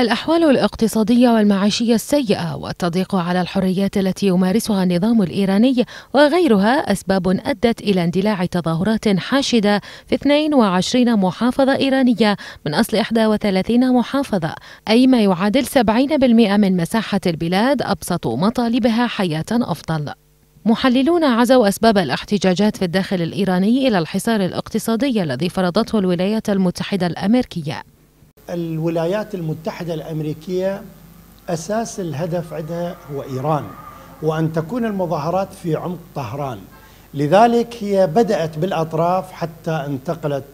الأحوال الاقتصادية والمعيشية السيئة والتضييق على الحريات التي يمارسها النظام الإيراني وغيرها أسباب أدت إلى اندلاع تظاهرات حاشدة في 22 محافظة إيرانية من أصل 31 محافظة أي ما يعادل 70% من مساحة البلاد أبسط مطالبها حياة أفضل محللون عزوا أسباب الاحتجاجات في الداخل الإيراني إلى الحصار الاقتصادي الذي فرضته الولايات المتحدة الأمريكية الولايات المتحدة الأمريكية أساس الهدف عندها هو إيران وأن تكون المظاهرات في عمق طهران لذلك هي بدأت بالأطراف حتى انتقلت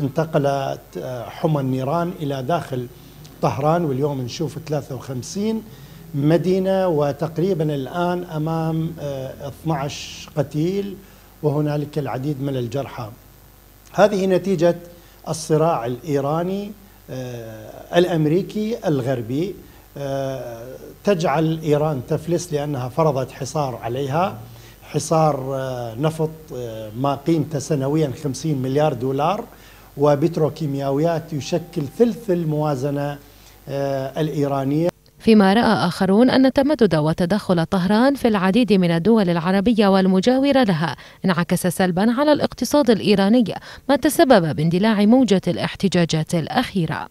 انتقلت آه، حمى النيران إلى داخل طهران واليوم نشوف 53 مدينة وتقريبا الآن أمام 12 آه، قتيل وهنالك العديد من الجرحى هذه نتيجة الصراع الإيراني آه، الأمريكي الغربي آه، تجعل إيران تفلس لأنها فرضت حصار عليها حصار آه، نفط ما قيمته سنويا 50 مليار دولار وبتروكيماويات يشكل ثلث الموازنة الإيرانية فيما راى اخرون ان تمدد وتدخل طهران في العديد من الدول العربيه والمجاوره لها انعكس سلبا على الاقتصاد الايراني ما تسبب باندلاع موجه الاحتجاجات الاخيره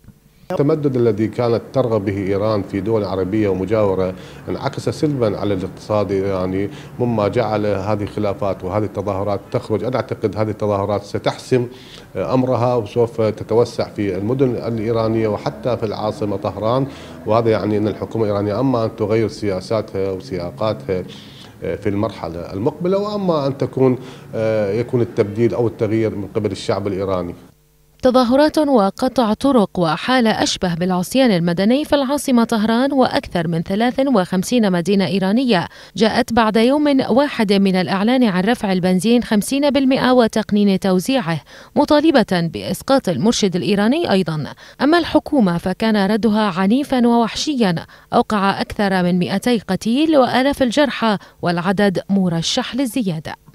التمدد الذي كانت ترغب به إيران في دول عربية ومجاورة انعكس سلبا على الاقتصاد الإيراني مما جعل هذه الخلافات وهذه التظاهرات تخرج أنا أعتقد هذه التظاهرات ستحسم أمرها وسوف تتوسع في المدن الإيرانية وحتى في العاصمة طهران وهذا يعني أن الحكومة الإيرانية أما أن تغير سياساتها وسياقاتها في المرحلة المقبلة وأما أن تكون آه، يكون التبديل أو التغيير من قبل الشعب الإيراني تظاهرات وقطع طرق وحالة أشبه بالعصيان المدني في العاصمة طهران وأكثر من 53 مدينة إيرانية جاءت بعد يوم واحد من الإعلان عن رفع البنزين 50% وتقنين توزيعه مطالبة بإسقاط المرشد الإيراني أيضا أما الحكومة فكان ردها عنيفا ووحشيا أوقع أكثر من 200 قتيل وآلاف الجرحى والعدد مرشح للزيادة